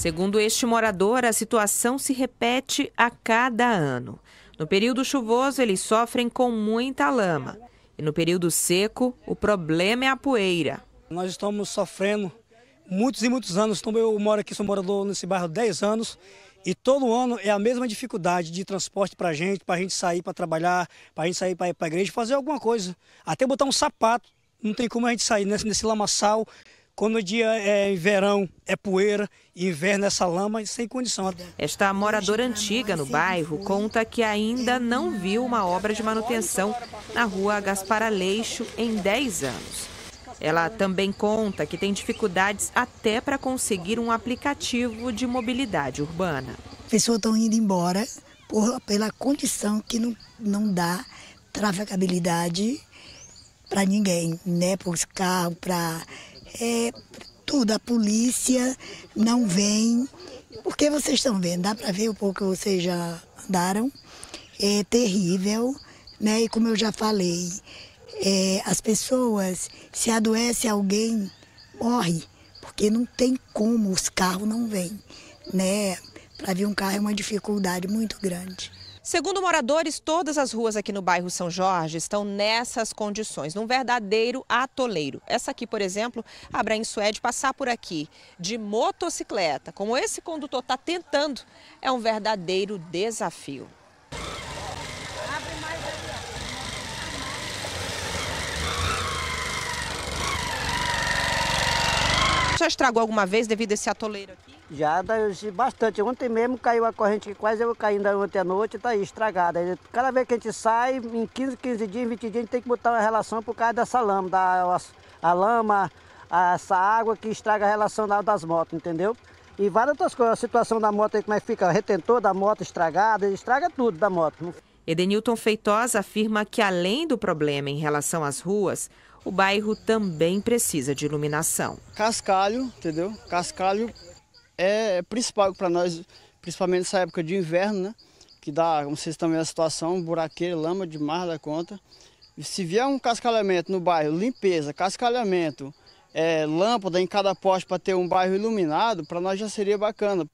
Segundo este morador, a situação se repete a cada ano. No período chuvoso, eles sofrem com muita lama. E no período seco, o problema é a poeira. Nós estamos sofrendo muitos e muitos anos. Então, eu moro aqui, sou morador nesse bairro há 10 anos. E todo ano é a mesma dificuldade de transporte para a gente, para a gente sair para trabalhar, para a gente sair para a igreja, fazer alguma coisa. Até botar um sapato, não tem como a gente sair nesse, nesse lamaçal. Quando o dia é verão, é poeira, inverno essa é lama sem condição. Esta moradora antiga no bairro conta que ainda não viu uma obra de manutenção na rua Gaspar Aleixo em 10 anos. Ela também conta que tem dificuldades até para conseguir um aplicativo de mobilidade urbana. Pessoas estão indo embora por, pela condição que não, não dá trafegabilidade para ninguém, né? Para os carros, para é, tudo, a polícia não vem. Porque vocês estão vendo, dá para ver o pouco que vocês já andaram. É terrível, né? E como eu já falei, é, as pessoas, se adoece alguém, morre, porque não tem como, os carros não vêm, né? Para vir um carro é uma dificuldade muito grande. Segundo moradores, todas as ruas aqui no bairro São Jorge estão nessas condições, num verdadeiro atoleiro. Essa aqui, por exemplo, abra em Suede passar por aqui de motocicleta, como esse condutor está tentando, é um verdadeiro desafio. estragou alguma vez devido a esse atoleiro aqui? Já, bastante. Ontem mesmo caiu a corrente que quase eu caí ainda ontem à noite, está aí estragada. Cada vez que a gente sai, em 15, 15 dias, 20 dias, a gente tem que botar uma relação por causa dessa lama, da, a, a lama, a, essa água que estraga a relação das motos, entendeu? E várias outras coisas, a situação da moto aí, como é que fica, o retentor da moto estragada, estraga tudo da moto. Edenilton Feitosa afirma que, além do problema em relação às ruas, o bairro também precisa de iluminação. Cascalho, entendeu? Cascalho é, é principal para nós, principalmente nessa época de inverno, né? Que dá, como vocês estão vendo a situação, buraqueiro, lama demais da conta. Se vier um cascalhamento no bairro, limpeza, cascalhamento, é, lâmpada em cada poste para ter um bairro iluminado, para nós já seria bacana.